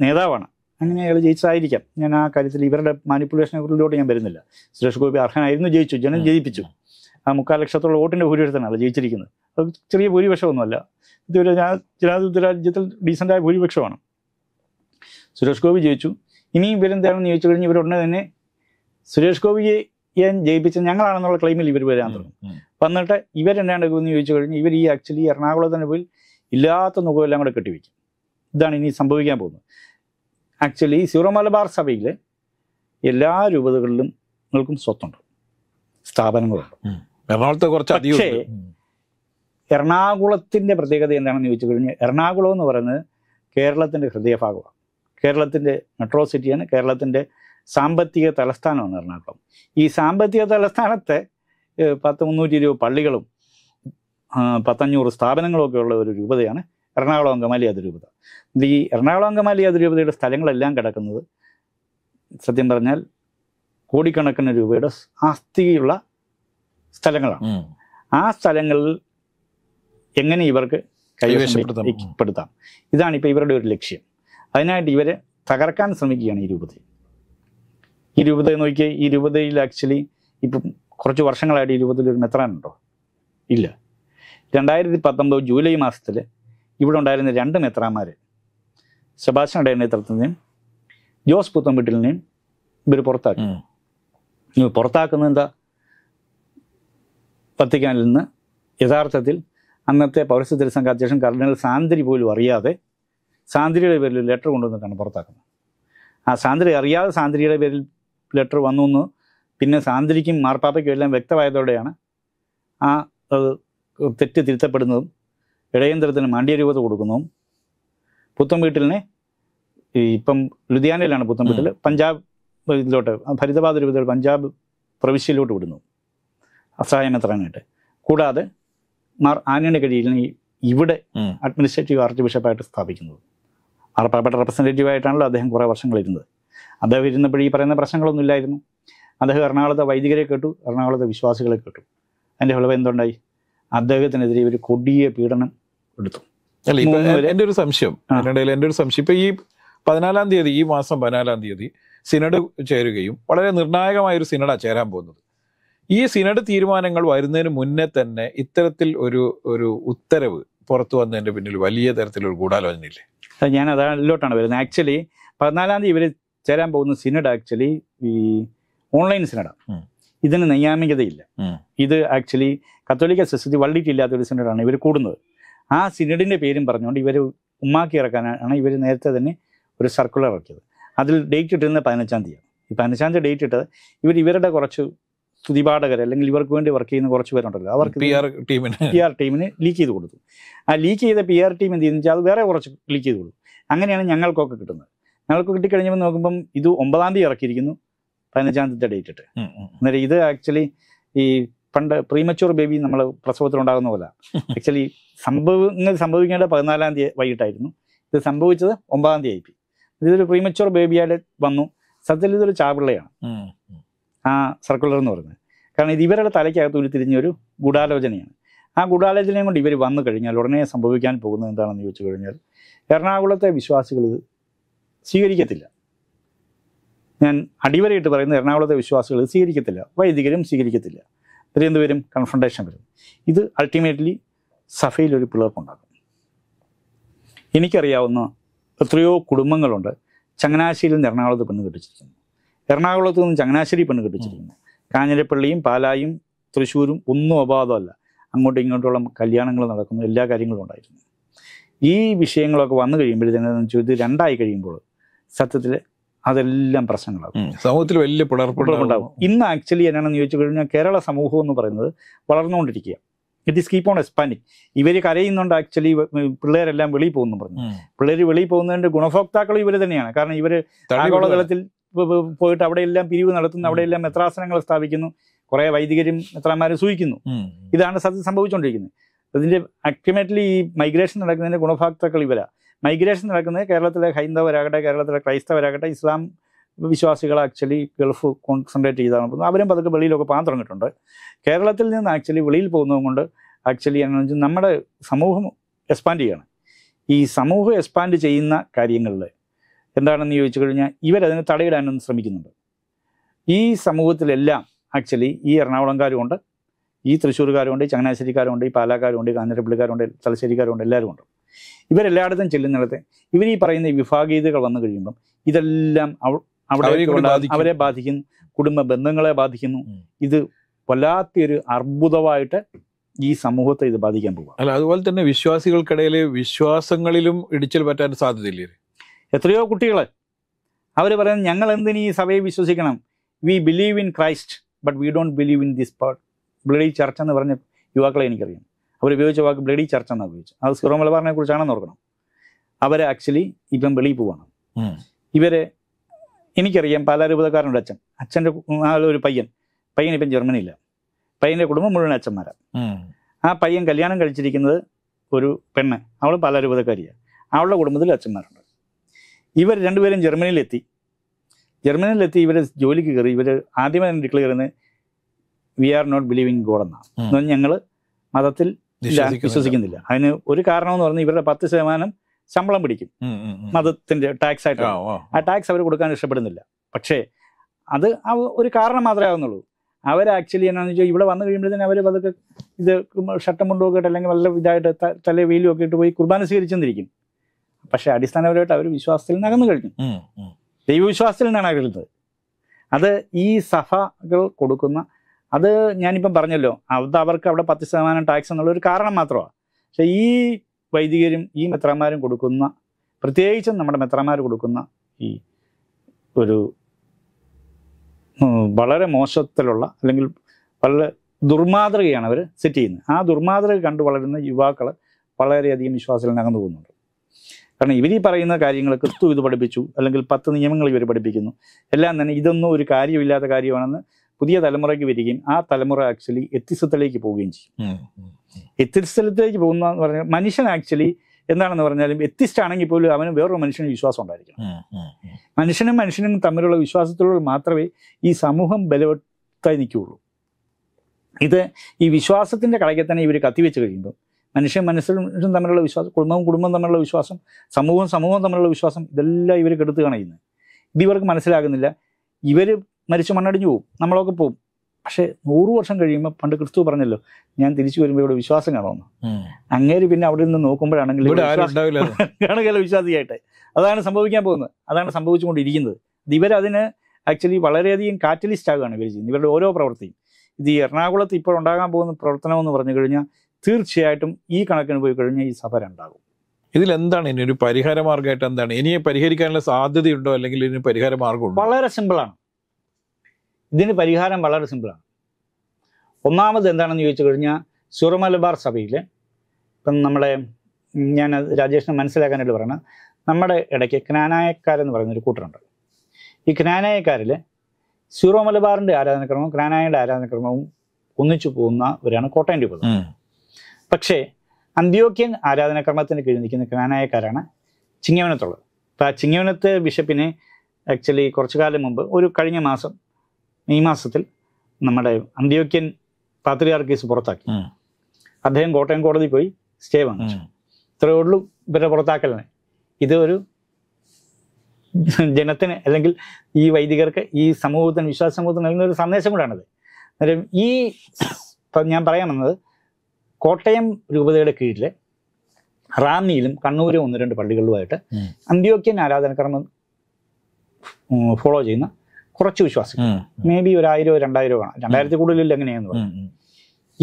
നേതാവാണ് അങ്ങനെ അയാൾ ജയിച്ചതായിരിക്കാം ഞാൻ ആ കാര്യത്തിൽ ഇവരുടെ മാനിപ്പുലേഷനെ കുറിച്ചിലോട്ട് ഞാൻ വരുന്നില്ല സുരേഷ് ഗോപി അർഹനായിരുന്നു ജയിച്ചു ജനം ജയിപ്പിച്ചു ആ മുക്കാൽ ലക്ഷത്തോളം വോട്ടിൻ്റെ ഭൂരിപക്ഷത്തിനാണ് ജയിച്ചിരിക്കുന്നത് അത് ചെറിയ ഭൂരിപക്ഷമൊന്നുമല്ല ഇതുവരെ ഞാൻ ജനാധിപത്യ രാജ്യത്തിൽ ഡീസൻ്റായ ഭൂരിപക്ഷമാണ് സുരേഷ് ഗോപി ജയിച്ചു ഇനി ഇവരെന്താണെന്ന് ചോദിച്ചു കഴിഞ്ഞാൽ ഇവരുടനെ തന്നെ സുരേഷ് ഗോപിയെ ഞാൻ ജയിപ്പിച്ച ഞങ്ങളാണെന്നുള്ള ക്ലെയിമിൽ ഇവർ വരാൻ തുടങ്ങും വന്നിട്ട് ഇവരെന്നാണ് എന്ന് ചോദിച്ചു കഴിഞ്ഞാൽ ഇവർ ഈ ആക്ച്വലി എറണാകുളത്ത് തന്നെ പോയി ഇല്ലാത്ത നുഖമെല്ലാം കൂടെ കെട്ടിവെക്കും ഇതാണ് ഇനി സംഭവിക്കാൻ പോകുന്നത് ആക്ച്വലി സീറോ മലബാർ സഭയിൽ എല്ലാ രൂപതകളിലും നിങ്ങൾക്കും സ്വത്തുണ്ട് സ്ഥാപനങ്ങളുണ്ട് എറണാകുളത്തെ കുറച്ച് പക്ഷേ എറണാകുളത്തിൻ്റെ പ്രത്യേകത എന്താണെന്ന് ചോദിച്ചു കഴിഞ്ഞാൽ എറണാകുളം എന്ന് പറയുന്നത് കേരളത്തിൻ്റെ ഹൃദയഭാഗമാണ് കേരളത്തിൻ്റെ മെട്രോ സിറ്റിയാണ് കേരളത്തിൻ്റെ സാമ്പത്തിക തലസ്ഥാനമാണ് എറണാകുളം ഈ സാമ്പത്തിക തലസ്ഥാനത്തെ പത്ത് മുന്നൂറ്റി ഇരുപത് പള്ളികളും പത്തഞ്ഞൂറ് സ്ഥാപനങ്ങളൊക്കെ ഉള്ള ഒരു രൂപതയാണ് എറണാകുളം അങ്കമാലി അതിരൂപത ഈ എറണാകുളം അങ്കമാലി അതിരൂപതയുടെ സ്ഥലങ്ങളെല്ലാം കിടക്കുന്നത് സത്യം പറഞ്ഞാൽ കോടിക്കണക്കിന് രൂപയുടെ ആസ്തിയുള്ള സ്ഥലങ്ങളാണ് ആ സ്ഥലങ്ങളിൽ എങ്ങനെ ഇവർക്ക് കൈവശപ്പെടുത്താം ഇതാണ് ഇപ്പം ഇവരുടെ ഒരു ലക്ഷ്യം അതിനായിട്ട് ഇവരെ തകർക്കാൻ ശ്രമിക്കുകയാണ് ഈ രൂപതയെ ഈ രൂപതയെ നോക്കിയാൽ ഈ രൂപതയിൽ ആക്ച്വലി ഇപ്പം കുറച്ച് വർഷങ്ങളായിട്ട് ഈ രൂപത്തിൽ മെത്രാനുണ്ടോ ഇല്ല രണ്ടായിരത്തി പത്തൊമ്പത് ജൂലൈ മാസത്തിൽ ഇവിടെ ഉണ്ടായിരുന്ന രണ്ട് മെത്രാന്മാർ സെബാസ്റ്റ്യൻ നേതൃത്വത്തിനെയും ജോസ് പുത്തൻവീട്ടിലിനെയും ഇവർ ഇവർ പുറത്താക്കുന്നത് എന്താ വത്തിക്കാനിൽ നിന്ന് യഥാർത്ഥത്തിൽ അന്നത്തെ പൗരസ്ത്യ തിരുസംഘ അധ്യക്ഷൻ കർണൽ സാന്ദ്രി പോലും അറിയാതെ സാന്ദ്രിയുടെ പേരിൽ ലെറ്റർ കൊണ്ടുവന്നിട്ടാണ് പുറത്താക്കുന്നത് ആ സാന്ദ്രി അറിയാതെ സാന്ദ്രിയുടെ പേരിൽ ലെറ്റർ വന്നു എന്ന് പിന്നെ സാന്ദ്രിക്കും മാർപ്പാപ്പയ്ക്കും എല്ലാം വ്യക്തമായതോടെയാണ് ആ തെറ്റ് തിരുത്തപ്പെടുന്നതും ഇടയന്ത്രത്തിന് മാണ്ഡ്യ രൂപത കൊടുക്കുന്നതും പുത്തൻ വീട്ടിലിനെ ഇപ്പം ലുധിയാനയിലാണ് പുത്തൻ വീട്ടിൽ പഞ്ചാബ് ഇതിലോട്ട് ഫരിദാബാദ് രൂപത്തിൽ പഞ്ചാബ് പ്രവിശ്യയിലോട്ട് വിടുന്നു അസഹായം എത്തറാനായിട്ട് കൂടാതെ മാർ ആനയുടെ കഴിയിൽ ഇവിടെ അഡ്മിനിസ്ട്രേറ്റീവ് ആർച്ച് ബിഷപ്പായിട്ട് സ്ഥാപിക്കുന്നത് മാർപ്പാപ്പയുടെ റെപ്രസെൻറ്റേറ്റീവ് ആയിട്ടാണല്ലോ അദ്ദേഹം കുറേ വർഷങ്ങൾ ഇരുന്നത് അദ്ദേഹം ഇരുന്നപ്പോൾ ഈ പറയുന്ന പ്രശ്നങ്ങളൊന്നും ഇല്ലായിരുന്നു അദ്ദേഹം എറണാകുളത്തെ വൈദികരെ കേട്ടു എറണാകുളത്തെ വിശ്വാസികളെ കേട്ടു അതിൻ്റെ ഫലം എന്തുണ്ടായി അദ്ദേഹത്തിനെതിരെ ഒരു കൊടിയ പീഡനം എടുത്തു അല്ല ഇപ്പൊ എൻ്റെ ഒരു സംശയം എൻ്റെ ഒരു സംശയം ഇപ്പൊ ഈ പതിനാലാം തീയതി ഈ മാസം പതിനാലാം തീയതി സിനഡ് ചേരുകയും വളരെ നിർണായകമായ ഒരു സിനഡാ ചേരാൻ പോകുന്നത് ഈ സിനഡ് തീരുമാനങ്ങൾ വരുന്നതിന് മുന്നേ തന്നെ ഇത്തരത്തിൽ ഒരു ഒരു ഉത്തരവ് പുറത്തു വന്നതിന്റെ പിന്നിൽ വലിയ തരത്തിലൊരു ഗൂഢാലോചന ഇല്ലേ ഞാൻ അതിലോട്ടാണ് വരുന്നത് ആക്ച്വലി പതിനാലാം തീയതി ഇവർ ചേരാൻ പോകുന്ന സിനഡ് ആക്ച്വലി ഈ ഓൺലൈൻ സിനഡാണ് ഇതിന് നൈയാമികതയില്ല ഇത് ആക്ച്വലി കത്തോലിക്ക സൊസൈറ്റി വള്ളിയിട്ടില്ലാത്ത ഒരു സിനഡാണ് ഇവർ കൂടുന്നത് ആ സിനഡിൻ്റെ പേരും പറഞ്ഞുകൊണ്ട് ഇവർ ഉമ്മാക്കി ഇറക്കാനാണ് ഇവർ നേരത്തെ തന്നെ ഒരു സർക്കുലർ ഇറക്കിയത് അതിൽ ഡേറ്റ് ഇട്ടിരുന്നത് പതിനഞ്ചാം തീയതി ഈ പതിനഞ്ചാം തീയതി ഡേറ്റ് ഇട്ടത് ഇവർ ഇവരുടെ കുറച്ച് സ്തുതിപാഠകർ അല്ലെങ്കിൽ ഇവർക്ക് വേണ്ടി വർക്ക് ചെയ്യുന്ന കുറച്ച് പേരുണ്ടല്ലോ അവർക്ക് പി ആർ ടീമിന് പി ആർ ടീമിന് ലീക്ക് ചെയ്ത് കൊടുത്തു ആ ലീക്ക് ചെയ്ത പി ആർ ടീം എന്ത് ചെയ്യുന്നു വെച്ചാൽ അത് വേറെ കുറച്ച് ലീക്ക് ചെയ്ത് കൊടുത്തു അങ്ങനെയാണ് ഞങ്ങൾക്കൊക്കെ കിട്ടുന്നത് ഞങ്ങൾക്ക് കിട്ടിക്കഴിഞ്ഞപ്പോൾ നോക്കുമ്പം ഇത് ഒമ്പതാം തീയതി ഇറക്കിയിരിക്കുന്നു പതിനഞ്ചാം തീയതി ഡേറ്റ് ഇട്ട് അന്നേരം ഇത് ആക്ച്വലി ഈ പണ്ട് പ്രീമച്ചൂർ ബേബി നമ്മൾ പ്രസവത്തിൽ ഉണ്ടാകുന്ന പോലെ ആക്ച്വലി സംഭവങ്ങൾ സംഭവിക്കേണ്ട പതിനാലാം തീയതി വൈകിട്ടായിരുന്നു ഇത് സംഭവിച്ചത് ഒമ്പതാം തീയതി ആയി ഇതൊരു പ്രീമച്യൂർ ബേബിയായിട്ട് വന്നു സത്യത്തിൽ ഇതൊരു ചാപിള്ളയാണ് ആ സർക്കുലർ എന്ന് പറയുന്നത് കാരണം ഇത് ഇവരുടെ തലയ്ക്കകത്ത് ഉരുത്തിരിഞ്ഞ ഒരു ഗൂഢാലോചനയാണ് ആ ഗൂഢാലോചനയും കൊണ്ട് ഇവർ വന്നു കഴിഞ്ഞാൽ ഉടനെ സംഭവിക്കാൻ പോകുന്നത് എന്താണെന്ന് ചോദിച്ചു കഴിഞ്ഞാൽ എറണാകുളത്തെ വിശ്വാസികൾ ഇത് സ്വീകരിക്കത്തില്ല ഞാൻ അടിവരയിട്ട് പറയുന്ന എറണാകുളത്തെ വിശ്വാസികൾ സ്വീകരിക്കത്തില്ല വൈദികരും സ്വീകരിക്കത്തില്ല തിരുവനന്തപുരം കൺഫ്രണ്ടേഷൻ വരും ഇത് അൾട്ടിമേറ്റ്ലി സഭയിലൊരു പിളർപ്പുണ്ടാകും എനിക്കറിയാവുന്ന എത്രയോ കുടുംബങ്ങളുണ്ട് ചങ്ങനാശ്ശേരിയിൽ നിന്ന് എറണാകുളത്ത് പെണ്ണ് കെട്ടിച്ചിരിക്കുന്നു എറണാകുളത്ത് നിന്ന് ചങ്ങനാശ്ശേരി പെണ്ണ് കെട്ടിച്ചിരിക്കുന്നു കാഞ്ഞിരപ്പള്ളിയും പാലായും തൃശ്ശൂരും ഒന്നും അപാധമല്ല അങ്ങോട്ടും ഇങ്ങോട്ടുള്ള കല്യാണങ്ങൾ നടക്കുന്നു എല്ലാ കാര്യങ്ങളും ഉണ്ടായിരുന്നു ഈ വിഷയങ്ങളൊക്കെ വന്നു കഴിയുമ്പോഴത്തേക്കും ചോദ്യം രണ്ടായി കഴിയുമ്പോൾ സത്യത്തിൽ അതെല്ലാം പ്രശ്നങ്ങളാകും സമൂഹത്തിൽ വലിയ പുണർപ്പുണ്ടാകും ഇന്ന് ആക്ച്വലി എന്നാണെന്ന് ചോദിച്ചു കഴിഞ്ഞാൽ കേരള സമൂഹം എന്ന് പറയുന്നത് വളർന്നുകൊണ്ടിരിക്കുക it is keep on expanding ഇവർ കരയുന്നുണ്ട് ആക്ച്വലി പിള്ളേരെല്ലാം വെളിയിൽ പോകുന്നു പറഞ്ഞു പിള്ളേർ വെളിയിൽ പോകുന്നതിൻ്റെ ഗുണഭോക്താക്കൾ ഇവർ തന്നെയാണ് കാരണം ഇവർ ആഗോളതലത്തിൽ പോയിട്ട് അവിടെയെല്ലാം പിരിവ് നടത്തുന്നു അവിടെയെല്ലാം മെത്രാസനങ്ങൾ സ്ഥാപിക്കുന്നു കുറെ വൈദികരും എത്രമാരും സൂഹിക്കുന്നു ഇതാണ് സത്യം സംഭവിച്ചുകൊണ്ടിരിക്കുന്നത് അതിൻ്റെ അൾട്ടിമേറ്റ്ലി ഈ മൈഗ്രേഷൻ നടക്കുന്നതിൻ്റെ ഗുണഭോക്താക്കൾ ഇവരാണ് മൈഗ്രേഷൻ നടക്കുന്നത് കേരളത്തിലെ ഹൈന്ദവരാകട്ടെ കേരളത്തിലെ ക്രൈസ്തവരാകട്ടെ ഇസ്ലാം വിശ്വാസികൾ ആക്ച്വലി ഗൾഫ് കോൺസെൻട്രേറ്റ് ചെയ്താണ് പോകുന്നത് അവരും പതുക്കെ വെളിയിലൊക്കെ പാൻ തുടങ്ങിയിട്ടുണ്ട് കേരളത്തിൽ നിന്ന് ആക്ച്വലി വെളിയിൽ പോകുന്നതുകൊണ്ട് കൊണ്ട് ആക്ച്വലി എന്നു വെച്ചാൽ നമ്മുടെ സമൂഹം എക്സ്പാൻഡ് ചെയ്യാണ് ഈ സമൂഹം എക്സ്പാൻഡ് ചെയ്യുന്ന കാര്യങ്ങളിൽ എന്താണെന്ന് ചോദിച്ചു കഴിഞ്ഞാൽ ഇവരതിന് തടയിടാനും ശ്രമിക്കുന്നുണ്ട് ഈ സമൂഹത്തിലെല്ലാം ആക്ച്വലി ഈ എറണാകുളംകാരുമുണ്ട് ഈ തൃശ്ശൂർകാരുമുണ്ട് ഈ ചങ്ങനാശ്ശേരിക്കാരുണ്ട് ഈ പാലാക്കാരുണ്ട് കാഞ്ഞിരപ്പള്ളിക്കാരുണ്ട് തലശ്ശേരിക്കാരുണ്ട് എല്ലാവരും ഉണ്ട് ഇവരെല്ലായിടത്തും ചെല്ലുന്നിടത്ത് ഇവർ ഈ പറയുന്ന വിഭാഗീയതകൾ വന്നു കഴിയുമ്പം ഇതെല്ലാം അവിടെ അവരെ ബാധിക്കുന്നു കുടുംബ ബന്ധങ്ങളെ ബാധിക്കുന്നു ഇത് വല്ലാത്തൊരു അർബുദമായിട്ട് ഈ സമൂഹത്തെ ഇത് ബാധിക്കാൻ പോകും അല്ല അതുപോലെ തന്നെ വിശ്വാസികൾക്കിടയിൽ വിശ്വാസങ്ങളിലും ഇടിച്ചിൽ പറ്റാൻ സാധ്യതയില്ലേ എത്രയോ കുട്ടികളെ അവർ പറയുന്നത് ഞങ്ങൾ എന്തിനു ഈ സഭയെ വിശ്വസിക്കണം we believe in Christ but we don't believe in this part bloody church എന്ന് പറഞ്ഞ യുവാക്കളെ എനിക്കറിയാം അവർ ഉപയോഗിച്ച വാക്ക് ബ്ലഡി ചർച്ച എന്നാണ് ഉപയോഗിച്ചത് അത് സിറോ മലബാറിനെ കുറിച്ചാണെന്ന് ഓർക്കണം അവരെ ആക്ച്വലി ഇപ്പം വെളിയിൽ പോവാണ് ഇവരെ എനിക്കറിയാം പാലാരൂപതക്കാരനുണ്ട് അച്ഛൻ അച്ഛൻ്റെ ഒരു പയ്യൻ പയ്യൻ ഇപ്പം ജർമ്മനിയില്ല പയ്യൻ്റെ കുടുംബം മുഴുവൻ അച്ഛന്മാരാ ആ പയ്യൻ കല്യാണം കഴിച്ചിരിക്കുന്നത് ഒരു പെണ്ണ് അവൾ പാലാരൂപതക്കാരിയാണ് അവളുടെ കുടുംബത്തിൽ അച്ഛന്മാരുണ്ട് ഇവർ രണ്ടുപേരും ജർമ്മനിയിലെത്തി ജർമ്മനിയിലെത്തി ഇവർ ജോലിക്ക് കയറി ഇവർ ആദ്യമായി ഡിക്ലെയർ ചെയ്യുന്നത് we are not believing God എന്നാണ് ഞങ്ങൾ മതത്തിൽ വിശ്വസിക്കുന്നില്ല അതിന് ഒരു കാരണം എന്ന് പറഞ്ഞാൽ ഇവരുടെ പത്ത് ശതമാനം ശമ്പളം പിടിക്കും മതത്തിന്റെ ടാക്സ് ആയിട്ട് ആ ടാക്സ് അവർ കൊടുക്കാൻ ഇഷ്ടപ്പെടുന്നില്ല പക്ഷേ അത് ഒരു കാരണം മാത്രമേ ആവുന്നുള്ളൂ അവർ ആക്ച്വലി എന്നാന്ന് വെച്ചാൽ ഇവിടെ വന്നു കഴിയുമ്പോഴത്തേനും അവർ അതൊക്കെ ഇത് ഷട്ടം കൊണ്ടുപോകട്ടെ അല്ലെങ്കിൽ നല്ല ഇതായിട്ട് തല വെയിലും ഒക്കെ ഇട്ട് പോയി കുർബാന സ്വീകരിച്ചെന്നിരിക്കും പക്ഷെ അടിസ്ഥാനപരമായിട്ട് അവർ വിശ്വാസത്തിൽ നിന്ന് അകന്നു കഴിഞ്ഞു ദൈവവിശ്വാസത്തിൽ നിന്നാണ് അകലുന്നത് അത് ഈ സഭകൾ കൊടുക്കുന്ന അത് ഞാനിപ്പം പറഞ്ഞല്ലോ അത് അവർക്ക് അവിടെ പത്ത് ശതമാനം ടാക്സ് എന്നുള്ള ഒരു കാരണം മാത്രമാണ് പക്ഷേ ഈ വൈദികരും ഈ മെത്രാന്മാരും കൊടുക്കുന്ന പ്രത്യേകിച്ചും നമ്മുടെ മെത്രാന്മാർ കൊടുക്കുന്ന ഈ ഒരു വളരെ മോശത്തിലുള്ള അല്ലെങ്കിൽ വളരെ ദുർമാതൃകയാണ് അവർ സെറ്റ് ചെയ്യുന്നത് ആ ദുർമാതൃക കണ്ടു വളരുന്ന യുവാക്കൾ വളരെയധികം വിശ്വാസത്തിൽ നകന്നു പോകുന്നുണ്ട് കാരണം ഇവർ ഈ പറയുന്ന കാര്യങ്ങൾ ക്രിസ്തു ഇത് പഠിപ്പിച്ചു അല്ലെങ്കിൽ പത്ത് നിയമങ്ങൾ ഇവർ പഠിപ്പിക്കുന്നു എല്ലാം തന്നെ ഇതൊന്നും ഒരു കാര്യമില്ലാത്ത കാര്യമാണെന്ന് പുതിയ തലമുറയ്ക്ക് വരികയും ആ തലമുറ ആക്ച്വലി എത്തിസ്ഥലത്തിലേക്ക് പോവുകയും ചെയ്യും എത്തിസ്ഥലത്തിലേക്ക് പോകുന്ന എന്ന് പറഞ്ഞാൽ മനുഷ്യൻ ആക്ച്വലി എന്താണെന്ന് പറഞ്ഞാലും എത്തിസ്റ്റ് ആണെങ്കിൽ പോലും അവന് വേറൊരു മനുഷ്യന് വിശ്വാസം ഉണ്ടായിരിക്കണം മനുഷ്യനും മനുഷ്യനും തമ്മിലുള്ള വിശ്വാസത്തിലൂടെ മാത്രമേ ഈ സമൂഹം ബലവത്തായി നിൽക്കുകയുള്ളൂ ഇത് ഈ വിശ്വാസത്തിന്റെ കളയ്ക്ക് തന്നെ ഇവർ കത്തിവെച്ച് കഴിയുമ്പോൾ മനുഷ്യൻ മനുഷ്യനും തമ്മിലുള്ള വിശ്വാസം കുടുംബവും കുടുംബം തമ്മിലുള്ള വിശ്വാസം സമൂഹവും സമൂഹവും തമ്മിലുള്ള വിശ്വാസം ഇതെല്ലാം ഇവർ കെടുത്ത് കളയുന്നത് ഇത് ഇവർക്ക് മനസ്സിലാകുന്നില്ല ഇവർ മരിച്ച് മണ്ണടിഞ്ഞു പോവും നമ്മളൊക്കെ പോവും പക്ഷെ നൂറു വർഷം കഴിയുമ്പോൾ പണ്ട് ക്രിസ്തു പറഞ്ഞല്ലോ ഞാൻ തിരിച്ചു വരുമ്പോൾ ഇവിടെ വിശ്വാസം കാണുമെന്ന് അങ്ങേര് പിന്നെ അവിടെ നിന്ന് നോക്കുമ്പോഴാണെങ്കിൽ വിശ്വാസിയായിട്ട് അതാണ് സംഭവിക്കാൻ പോകുന്നത് അതാണ് സംഭവിച്ചുകൊണ്ടിരിക്കുന്നത് ഇവരതിന് ആക്ച്വലി വളരെയധികം കാറ്റലിസ്റ്റ് ആകുകയാണ് ഇവർ ചെയ്യുന്നത് ഇവരുടെ ഓരോ പ്രവൃത്തിയും ഇത് ഈ എറണാകുളത്ത് ഇപ്പോൾ ഉണ്ടാകാൻ പോകുന്ന പ്രവർത്തനം എന്ന് പറഞ്ഞു കഴിഞ്ഞാൽ തീർച്ചയായിട്ടും ഈ കണക്കിന് പോയി കഴിഞ്ഞാൽ ഈ സഭ രണ്ടാകും ഇതിലെന്താണ് ഇനി ഒരു പരിഹാര മാർഗമായിട്ട് എന്താണ് ഇനി പരിഹരിക്കാനുള്ള സാധ്യതയുണ്ടോ അല്ലെങ്കിൽ ഇതിന് പരിഹാര മാർഗമുണ്ടോ വളരെ സിമ്പിളാണ് ഇതിന് പരിഹാരം വളരെ സിമ്പിളാണ് ഒന്നാമത് എന്താണെന്ന് ചോദിച്ചു കഴിഞ്ഞാൽ സുറമലബാർ സഭയിൽ ഇപ്പം നമ്മളെ ഞാൻ രാജേഷിനെ മനസ്സിലാക്കാനായിട്ട് പറയണം നമ്മുടെ ഇടയ്ക്ക് ക്നാനായക്കാരെന്ന് പറയുന്നൊരു കൂട്ടറുണ്ട് ഈ ക്നാനായക്കാരിൽ സീറോ ആരാധനക്രമവും ക്നാനായയുടെ ആരാധനക്രമവും ഒന്നിച്ചു പോകുന്നവരാണ് കോട്ടയം രൂപത പക്ഷേ അന്ത്യോക്യൻ ആരാധനക്രമത്തിന് കീഴിൽ നിൽക്കുന്ന ക്നാനായക്കാരാണ് ചിങ്ങവനത്തുള്ളത് അപ്പോൾ ആ ചിങ്ങവനത്തെ ബിഷപ്പിനെ ആക്ച്വലി കുറച്ചു കാലം മുമ്പ് ഒരു കഴിഞ്ഞ മാസം മെയ് മാസത്തിൽ നമ്മുടെ അന്ത്യോക്യൻ പാത്രിയാർ കേസ് പുറത്താക്കി അദ്ദേഹം കോട്ടയം കോടതി പോയി സ്റ്റേ വാങ്ങിച്ചു ഇത്രയേ ഉള്ളൂ ഇവരെ പുറത്താക്കലിനെ ഇത് ഒരു ജനത്തിന് അല്ലെങ്കിൽ ഈ വൈദികർക്ക് ഈ സമൂഹത്തിന് വിശ്വാസ സമൂഹത്തിന് നൽകുന്ന ഒരു സന്ദേശം കൂടാണത് അന്നേരം ഈ ഞാൻ പറയാൻ കോട്ടയം രൂപതയുടെ കീഴിലെ റാന്നിയിലും കണ്ണൂരും ഒന്ന് രണ്ട് പള്ളികളിലുമായിട്ട് അന്ത്യോക്യൻ ആരാധനക്രമം ഫോളോ ചെയ്യുന്ന കുറച്ച് വിശ്വാസികൾ മേ ബി ഒരു ആയിരോ രണ്ടായിരോ കാണാം രണ്ടായിരത്തി കൂടുതലില്ല എങ്ങനെയാന്ന് പറയും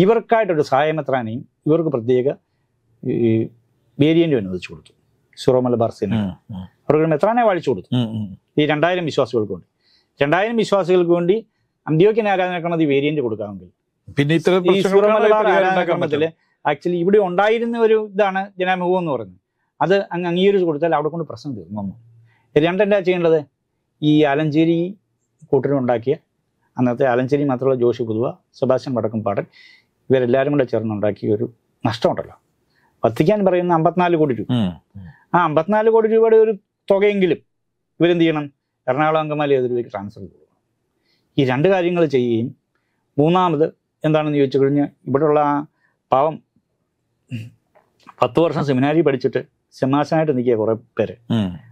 ഇവർക്കായിട്ടൊരു എത്രാനേയും ഇവർക്ക് പ്രത്യേക ഈ വേരിയന്റ് അനുവദിച്ചു കൊടുത്തു സിറോ മലബാർ സിനിമ അവർക്ക് എത്രാനേ വാഴിച്ചു കൊടുത്തു ഈ രണ്ടായിരം വിശ്വാസികൾക്ക് വേണ്ടി രണ്ടായിരം വിശ്വാസികൾക്ക് വേണ്ടി ആരാധനക്കണത് ഈ വേരിയന്റ് കൊടുക്കാമെങ്കിൽ പിന്നെ ഇത്ര ഈ സിറോ മലബാർ ആക്ച്വലി ഇവിടെ ഉണ്ടായിരുന്ന ഒരു ഇതാണ് ജനാമുഖം എന്ന് പറഞ്ഞു അത് അങ്ങ് അംഗീകരിച്ച് കൊടുത്താൽ അവിടെ കൊണ്ട് പ്രശ്നം തീർന്നു രണ്ടെന്താ ചെയ്യേണ്ടത് ഈ ആലഞ്ചേരി കൂട്ടിനുണ്ടാക്കിയ അന്നത്തെ ആലഞ്ചേരി മാത്രമുള്ള ജോഷി പുതുവ സെബാസ്റ്റ്യൻ വടക്കംപാടൻ ഇവരെല്ലാവരും കൂടെ ചേർന്നുണ്ടാക്കിയ ഒരു നഷ്ടമുണ്ടല്ലോ വത്തിക്കാൻ പറയുന്ന അമ്പത്തിനാല് കോടി രൂപ ആ അമ്പത്തിനാല് കോടി രൂപയുടെ ഒരു തുകയെങ്കിലും ഇവരെന്ത് ചെയ്യണം എറണാകുളം അങ്കമാലി അതിലേക്ക് ട്രാൻസ്ഫർ ചെയ്തു ഈ രണ്ട് കാര്യങ്ങൾ ചെയ്യുകയും മൂന്നാമത് എന്താണെന്ന് ചോദിച്ചു കഴിഞ്ഞാൽ ഇവിടെയുള്ള ആ പാവം പത്ത് വർഷം സെമിനാരി പഠിച്ചിട്ട് സെമാശനായിട്ട് നിൽക്കുക കുറേ പേര്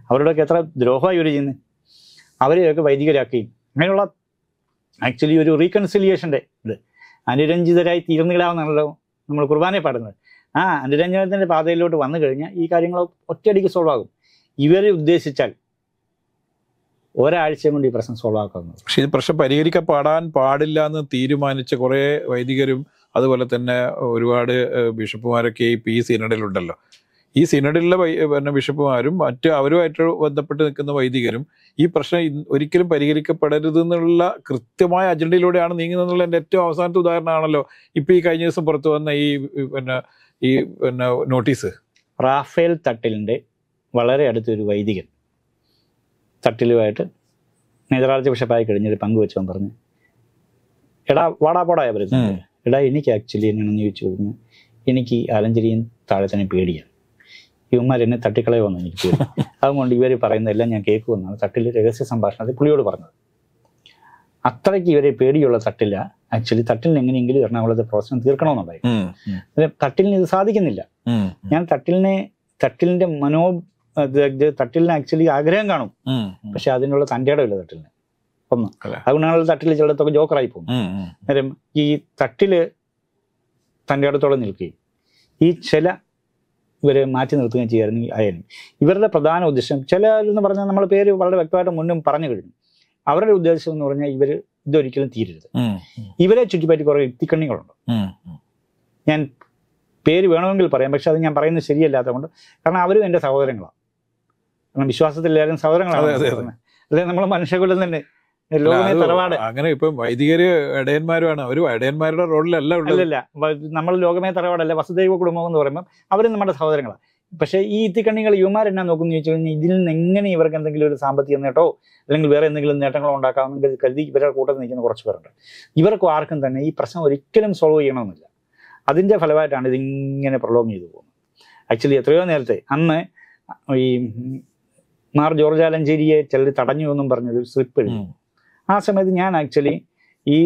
അവരോടൊക്കെ എത്ര ദ്രോഹമായി ഒരു ചെയ്യുന്നത് അവരെയൊക്കെ വൈദികരാക്കുകയും അങ്ങനെയുള്ള ആക്ച്വലി ഒരു റീകൺസിലിയേഷൻ്റെ ഇത് അനുരഞ്ജിതരായി തീർന്നുകളാവുന്നാണല്ലോ നമ്മൾ കുർബാനയെ പാടുന്നത് ആ അനുരഞ്ജനത്തിൻ്റെ പാതയിലോട്ട് വന്നു കഴിഞ്ഞാൽ ഈ കാര്യങ്ങൾ ഒറ്റയടിക്ക് സോൾവ് ആകും ഇവരെ ഉദ്ദേശിച്ചാൽ ഒരാഴ്ച കൊണ്ട് ഈ പ്രശ്നം സോൾവ് ആക്കുന്നു പക്ഷേ ഈ പ്രശ്നം പരിഹരിക്കപ്പെടാൻ പാടില്ല എന്ന് തീരുമാനിച്ച കുറേ വൈദികരും അതുപോലെ തന്നെ ഒരുപാട് ബിഷപ്പുമാരൊക്കെ ഈ പി സീനടയിലുണ്ടല്ലോ ഈ സിനഡിലെ പിന്നെ ബിഷപ്പുമാരും മറ്റ് അവരുമായിട്ട് ബന്ധപ്പെട്ട് നിൽക്കുന്ന വൈദികരും ഈ പ്രശ്നം ഒരിക്കലും പരിഹരിക്കപ്പെടരുത് എന്നുള്ള കൃത്യമായ അജണ്ടയിലൂടെയാണ് നീങ്ങുന്നതെന്നുള്ള എൻ്റെ ഏറ്റവും അവസാനത്തെ ഉദാഹരണമാണല്ലോ ഇപ്പം ഈ കഴിഞ്ഞ ദിവസം പുറത്തു വന്ന ഈ പിന്നെ ഈ പിന്നെ നോട്ടീസ് റാഫേൽ തട്ടിലിൻ്റെ വളരെ അടുത്തൊരു വൈദികൻ തട്ടിലുമായിട്ട് നേതൃത്വ ബിഷപ്പായി കഴിഞ്ഞൊരു പങ്കുവെച്ചവൻ പറഞ്ഞു എടാ വാടാ പോടായ പറയുന്നത് എടാ എനിക്ക് ആക്ച്വലി എന്നാണെന്ന് ചോദിച്ചു കഴിഞ്ഞാൽ എനിക്ക് ആലഞ്ചേരിയും താഴെ തന്നെ പേടിയാണ് ഇവന്മാർ എന്നെ വന്നു എനിക്ക് അതുകൊണ്ട് ഇവർ പറയുന്നതെല്ലാം ഞാൻ കേൾക്കുമെന്നാണ് തട്ടിൽ രഹസ്യ സംഭാഷണത്തിൽ പുള്ളിയോട് പറഞ്ഞത് അത്രയ്ക്ക് ഇവരെ പേടിയുള്ള തട്ടില്ല ആക്ച്വലി തട്ടിലിന് എങ്ങനെയെങ്കിലും എറണാകുളത്തെ പ്രശ്നം തീർക്കണമെന്നുണ്ടായി തട്ടിലിന് ഇത് സാധിക്കുന്നില്ല ഞാൻ തട്ടിലിനെ തട്ടിലിന്റെ മനോ തട്ടിലിന് ആക്ച്വലി ആഗ്രഹം കാണും പക്ഷെ അതിനുള്ള തൻ്റെ ഇടമില്ല തട്ടിലിന് ഒന്ന് അതുകൊണ്ടാണ് തട്ടിൽ ചിലടത്തൊക്കെ ജോക്കറായി പോകും നേരം ഈ തട്ടില് തൻ്റെ ഇടത്തോളം നിൽക്കുകയും ഈ ചില ഇവരെ മാറ്റി നിർത്തുകയും ചെയ്യുന്ന ആയാലും ഇവരുടെ പ്രധാന ഉദ്ദേശം ചിലരെന്ന് പറഞ്ഞാൽ നമ്മൾ പേര് വളരെ വ്യക്തമായിട്ട് മുന്നും പറഞ്ഞു കഴിഞ്ഞു അവരുടെ ഉദ്ദേശം എന്ന് പറഞ്ഞാൽ ഇവർ ഇതൊരിക്കലും തീരരുത് ഇവരെ ചുറ്റിപ്പറ്റി കുറേ യുക്തിക്കണ്ണികളുണ്ട് ഞാൻ പേര് വേണമെങ്കിൽ പറയാം പക്ഷെ അത് ഞാൻ പറയുന്നത് ശരിയല്ലാത്തതുകൊണ്ട് കാരണം അവരും എൻ്റെ സഹോദരങ്ങളാണ് കാരണം വിശ്വാസത്തിൽ എല്ലാവരും സഹോദരങ്ങളാണ് അല്ലെ നമ്മൾ മനുഷ്യകുലം തന്നെ അങ്ങനെ ഇപ്പൊ വൈദികര് ഇടയന്മാരുമാണ് അവർ ഇടയന്മാരുടെ റോളിലല്ല അല്ലല്ല നമ്മൾ ലോകമേ തറവാടല്ല വസുദൈവ കുടുംബം എന്ന് പറയുമ്പോൾ അവരും നമ്മുടെ സഹോദരങ്ങളാണ് പക്ഷേ ഈ ഇത്തിക്കണ്ണികൾ ഇവന്മാരെന്നാ നോക്കുന്നു ചോദിച്ചു കഴിഞ്ഞാൽ ഇതിൽ നിന്ന് എങ്ങനെ ഇവർക്ക് എന്തെങ്കിലും ഒരു സാമ്പത്തിക നേട്ടോ അല്ലെങ്കിൽ വേറെ എന്തെങ്കിലും നേട്ടങ്ങളോ ഉണ്ടാക്കാമെന്ന് കരുതി ഇവരുടെ കൂട്ടത്തിൽ നിൽക്കുന്ന കുറച്ച് പേരുണ്ട് ഇവർക്കും ആർക്കും തന്നെ ഈ പ്രശ്നം ഒരിക്കലും സോൾവ് ചെയ്യണമെന്നില്ല അതിന്റെ ഫലമായിട്ടാണ് ഇതിങ്ങനെ പ്രലോങ് ചെയ്തു പോകുന്നത് ആക്ച്വലി എത്രയോ നേരത്തെ അന്ന് ഈ മാർ ജോർജ് ആലഞ്ചേരിയെ ചിലർ തടഞ്ഞു എന്നും പറഞ്ഞൊരു സ്ലിപ്പ് എഴുതി ആ സമയത്ത് ഞാൻ ആക്ച്വലി ഈ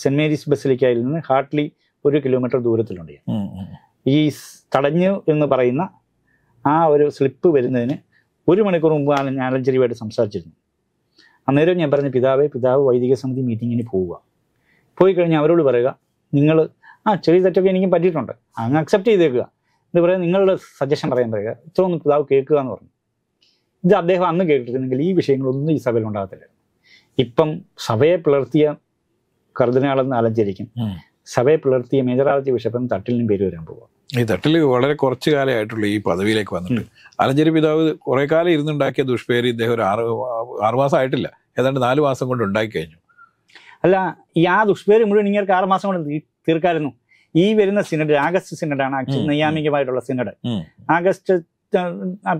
സെന്റ് മേരീസ് ബസിലിക്കായിൽ നിന്ന് ഹാർട്ട്ലി ഒരു കിലോമീറ്റർ ദൂരത്തിലുണ്ട് ഈ തടഞ്ഞു എന്ന് പറയുന്ന ആ ഒരു സ്ലിപ്പ് വരുന്നതിന് ഒരു മണിക്കൂർ മുമ്പ് ഞാൻ അലഞ്ചരിയുമായിട്ട് സംസാരിച്ചിരുന്നു അന്നേരം ഞാൻ പറഞ്ഞു പിതാവേ പിതാവ് വൈദിക സമിതി മീറ്റിങ്ങിന് പോവുക പോയി കഴിഞ്ഞാൽ അവരോട് പറയുക നിങ്ങൾ ആ ചെറിയ തെറ്റൊക്കെ എനിക്ക് പറ്റിയിട്ടുണ്ട് അങ്ങ് അക്സെപ്റ്റ് ചെയ്തേക്കുക എന്ന് പറയാൻ നിങ്ങളുടെ സജഷൻ പറയാൻ പറയുക ഇത്ര ഒന്ന് പിതാവ് കേൾക്കുക എന്ന് പറഞ്ഞു ഇത് അദ്ദേഹം അന്ന് കേട്ടിരുന്നെങ്കിൽ ഈ വിഷയങ്ങളൊന്നും ഈ സഭയിൽ ഉണ്ടാകത്തില്ല ഇപ്പം സഭയെ പിളർത്തിയ കർദിനാളെന്ന് അലഞ്ചരിക്കും സഭയെ പിളർത്തിയ മേജറാർത്തി ബിഷപ്പും തട്ടിലിനും പേര് വരാൻ പോവാം ഈ തട്ടിൽ വളരെ കുറച്ച് കാലമായിട്ടുള്ളൂ ഈ പദവിയിലേക്ക് വന്നിട്ട് അലഞ്ചേരി പിതാവ് കുറേ കാലം ഇരുന്നുണ്ടാക്കിയ ദുഷ്പേര് ഇദ്ദേഹം ഒരു ആറ് ആറു മാസം ആയിട്ടില്ല ഏതാണ്ട് നാല് മാസം കൊണ്ട് ഉണ്ടാക്കി കഴിഞ്ഞു അല്ല ഈ ആ ദുഷ്പേര് മുഴുവൻ ഇങ്ങനെ ആറ് മാസം കൊണ്ട് തീർക്കായിരുന്നു ഈ വരുന്ന സിനഡ് ആഗസ്റ്റ് സിനഡാണ് ആക്ച്വലി നൈയാമികമായിട്ടുള്ള സിനഡ് ആഗസ്റ്റ്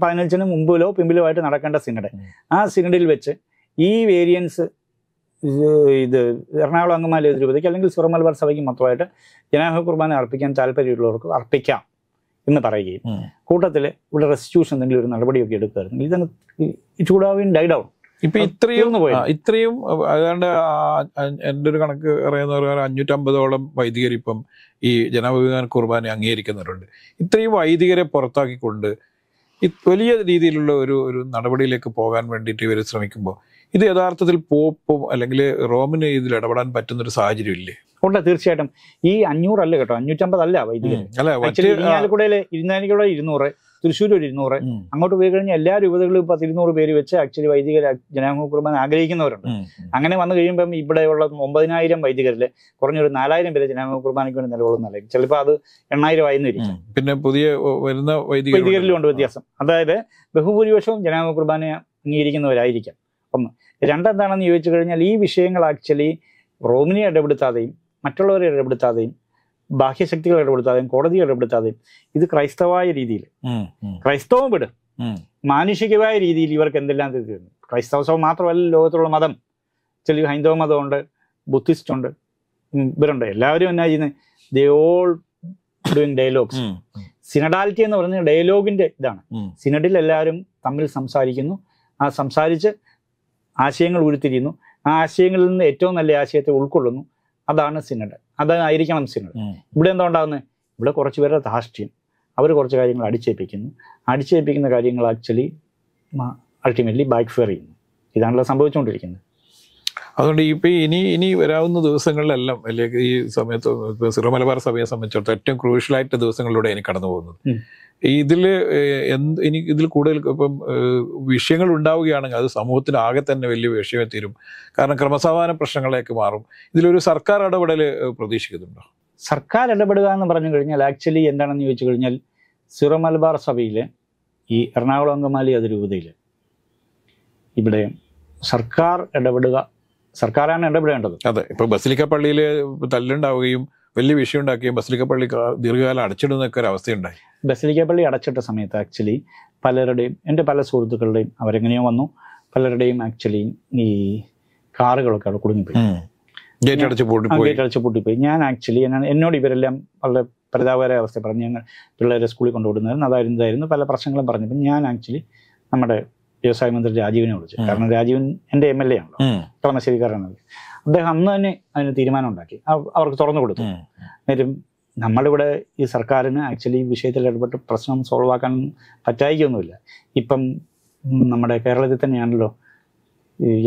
പതിനഞ്ചിന് മുമ്പിലോ പിമ്പിലോ ആയിട്ട് നടക്കേണ്ട സിനഡ് ആ സിനഡിൽ വെച്ച് ഈ വേരിയൻസ് ഇത് എറണാകുളം അങ്കമാലി തിരുപതിക്ക് അല്ലെങ്കിൽ സിറമലബാർ സഭയ്ക്ക് മൊത്തമായിട്ട് ജനാഹ കുർബാന അർപ്പിക്കാൻ താല്പര്യമുള്ളവർക്ക് അർപ്പിക്കാം എന്ന് പറയുകയും കൂട്ടത്തിൽ ഇവിടെ റെസ്റ്റിറ്റ്യൂഷൻ എന്തെങ്കിലും ഒരു നടപടിയൊക്കെ എടുക്കുകയായിരുന്നു ഇതങ്ങ് ചൂടാവും വുഡ് ഹാവ് ഡൈ ഡൗൺ ഇപ്പൊ ഇത്രയും ഇത്രയും ഏതാണ്ട് എൻ്റെ ഒരു കണക്ക് അറിയാവുന്ന പ്രകാരം അഞ്ഞൂറ്റമ്പതോളം വൈദികർ ഇപ്പം ഈ ജനാഭിമാന കുർബാന അംഗീകരിക്കുന്നവരുണ്ട് ഇത്രയും വൈദികരെ പുറത്താക്കിക്കൊണ്ട് വലിയ രീതിയിലുള്ള ഒരു ഒരു നടപടിയിലേക്ക് പോകാൻ വേണ്ടിയിട്ട് ഇവർ ശ്രമിക്കുമ്പോൾ ഇത് യഥാർത്ഥത്തിൽ പോപ്പും അല്ലെങ്കിൽ റോമിന് ഇതിൽ ഇടപെടാൻ പറ്റുന്ന ഒരു സാഹചര്യം ഇല്ലേ ഉണ്ട് തീർച്ചയായിട്ടും ഈ അഞ്ഞൂറല്ല കേട്ടോ അഞ്ഞൂറ്റമ്പതല്ല വൈദ്യുതി ഇരുന്നാലിക്കൂടെ ഇരുന്നൂറ് തൃശ്ശൂർ ഒരു ഇരുന്നൂറ് അങ്ങോട്ട് പോയി കഴിഞ്ഞാൽ എല്ലാ ഇപ്പൊ ഇരുന്നൂറ് പേര് വെച്ച് ആക്ച്വലി വൈദിക ജനാംഗ കുടുംബം ആഗ്രഹിക്കുന്നവരുണ്ട് അങ്ങനെ വന്നു കഴിയുമ്പം ഇവിടെയുള്ള ഒമ്പതിനായിരം വൈദികരില് കുറഞ്ഞൊരു നാലായിരം പേര് ജനാംഗ കുർബാനയ്ക്ക് വേണ്ടി നിലകൊള്ളുന്നില്ല ചിലപ്പോൾ അത് എണ്ണായിരം ആയിരുന്നിരിക്കും പിന്നെ പുതിയ വരുന്ന വൈദികരിലും ഉണ്ട് വ്യത്യാസം അതായത് ബഹുഭൂരിപക്ഷവും ജനാംഗ കുർബാന അംഗീകരിക്കുന്നവരായിരിക്കാം ഒന്ന് രണ്ടെന്താണെന്ന് ചോദിച്ചു കഴിഞ്ഞാൽ ഈ വിഷയങ്ങൾ ആക്ച്വലി റോമിനെ ഇടപെടുത്താതെയും മറ്റുള്ളവരെ ഇടപെടുത്താതെയും ബാഹ്യശക്തികൾ ഇടപെടുത്താതെയും കോടതി ഇടപെടുത്താതെയും ഇത് ക്രൈസ്തവായ രീതിയിൽ ക്രൈസ്തവം വിടും മാനുഷികമായ രീതിയിൽ ഇവർക്ക് എന്തെല്ലാം തീർന്നു ക്രൈസ്തവ സഭ മാത്രമല്ല ലോകത്തുള്ള മതം ചില ഹൈന്ദവ മതമുണ്ട് ബുദ്ധിസ്റ്റ് ഉണ്ട് ഇവരുണ്ട് എല്ലാവരും എന്നാ ചെയ്യുന്നത് ഓൾ ഡൂയിങ് ഡയലോഗ്സ് സിനഡാലിറ്റി എന്ന് പറഞ്ഞ ഡയലോഗിന്റെ ഇതാണ് സിനഡിൽ എല്ലാവരും തമ്മിൽ സംസാരിക്കുന്നു ആ സംസാരിച്ച് ആശയങ്ങൾ ഉരുത്തിരിയുന്നു ആ ആശയങ്ങളിൽ നിന്ന് ഏറ്റവും നല്ല ആശയത്തെ ഉൾക്കൊള്ളുന്നു അതാണ് സിനഡ് അതായിരിക്കണം സിനഡ് ഇവിടെ എന്താ ഉണ്ടാകുന്നത് ഇവിടെ കുറച്ച് പേരുടെ ധാർഷ്ട്യം അവർ കുറച്ച് കാര്യങ്ങൾ അടിച്ചേൽപ്പിക്കുന്നു അടിച്ചേൽപ്പിക്കുന്ന കാര്യങ്ങൾ ആക്ച്വലി അൾട്ടിമേറ്റ്ലി ബാക്ക് ഫെയർ ചെയ്യുന്നു ഇതാണല്ലോ സംഭവിച്ചുകൊണ്ടിരിക്കുന്നത് അതുകൊണ്ട് ഇപ്പോൾ ഇനി ഇനി വരാവുന്ന ദിവസങ്ങളിലെല്ലാം അല്ലെങ്കിൽ ഈ സമയത്ത് സിറോ മലബാർ സഭയെ സംബന്ധിച്ചിടത്തോളം ഏറ്റവും ക്രൂഷ്യലായിട്ട് ദിവസങ്ങളിലൂടെ എനിക്ക് കടന്നു പോകുന്നത് ഇതിൽ എന്ത് ഇനി ഇതിൽ കൂടുതൽ ഇപ്പം വിഷയങ്ങൾ ഉണ്ടാവുകയാണെങ്കിൽ അത് സമൂഹത്തിന് ആകെ തന്നെ വലിയ വിഷയമേ തീരും കാരണം ക്രമസമാധാന പ്രശ്നങ്ങളേക്ക് മാറും ഇതിലൊരു സർക്കാർ ഇടപെടൽ പ്രതീക്ഷിക്കുന്നുണ്ടോ സർക്കാർ ഇടപെടുക എന്ന് പറഞ്ഞു കഴിഞ്ഞാൽ ആക്ച്വലി എന്താണെന്ന് ചോദിച്ചു കഴിഞ്ഞാൽ സിറോ മലബാർ സഭയിൽ ഈ എറണാകുളം അങ്കമാലി അതിരൂപതയിൽ ഇവിടെ സർക്കാർ ഇടപെടുക സർക്കാരാണ് ഇടപെടേണ്ടത് അതെ ഇപ്പൊ ബസിലിക്ക പള്ളിയിൽ തല്ലുണ്ടാവുകയും വലിയ വിഷയം ഉണ്ടാക്കുകയും ബസിലിക്ക പള്ളി ദീർഘകാലം അടച്ചിടുന്നൊക്കെ ഒരു അവസ്ഥയുണ്ടായി ബസിലിക്ക പള്ളി അടച്ചിട്ട സമയത്ത് ആക്ച്വലി പലരുടെയും എൻ്റെ പല സുഹൃത്തുക്കളുടെയും അവരെങ്ങനെയോ വന്നു പലരുടെയും ആക്ച്വലി ഈ കാറുകളൊക്കെ അവിടെ കുടുങ്ങിപ്പോയി ഗേറ്റ് അടച്ച് പൂട്ടിപ്പോയി ഞാൻ ആക്ച്വലി എന്നാണ് എന്നോട് ഇവരെല്ലാം വളരെ പരിതാപകര അവസ്ഥ പറഞ്ഞു ഞങ്ങൾ പിള്ളേരെ സ്കൂളിൽ കൊണ്ടുവിടുന്നതായിരുന്നു അതായിരുന്നതായിരുന്നു പല പ്രശ്നങ്ങളും പറഞ്ഞപ്പോൾ ഞാൻ ആക്ച്വലി നമ്മുടെ വ്യവസായ മന്ത്രി രാജീവിനെ വിളിച്ചു കാരണം രാജീവൻ എൻ്റെ എം എൽ എ ആണല്ലോ കളമശ്ശേരിക്കാരനാണ് അദ്ദേഹം അന്ന് തന്നെ അതിന് തീരുമാനം ഉണ്ടാക്കി അവർക്ക് തുറന്നു കൊടുത്തു നേരം നമ്മളിവിടെ ഈ സർക്കാരിന് ആക്ച്വലി ഈ വിഷയത്തിൽ ഇടപെട്ട് പ്രശ്നം സോൾവ് ആക്കാൻ പറ്റായിക്കൊന്നുമില്ല ഇപ്പം നമ്മുടെ കേരളത്തിൽ തന്നെയാണല്ലോ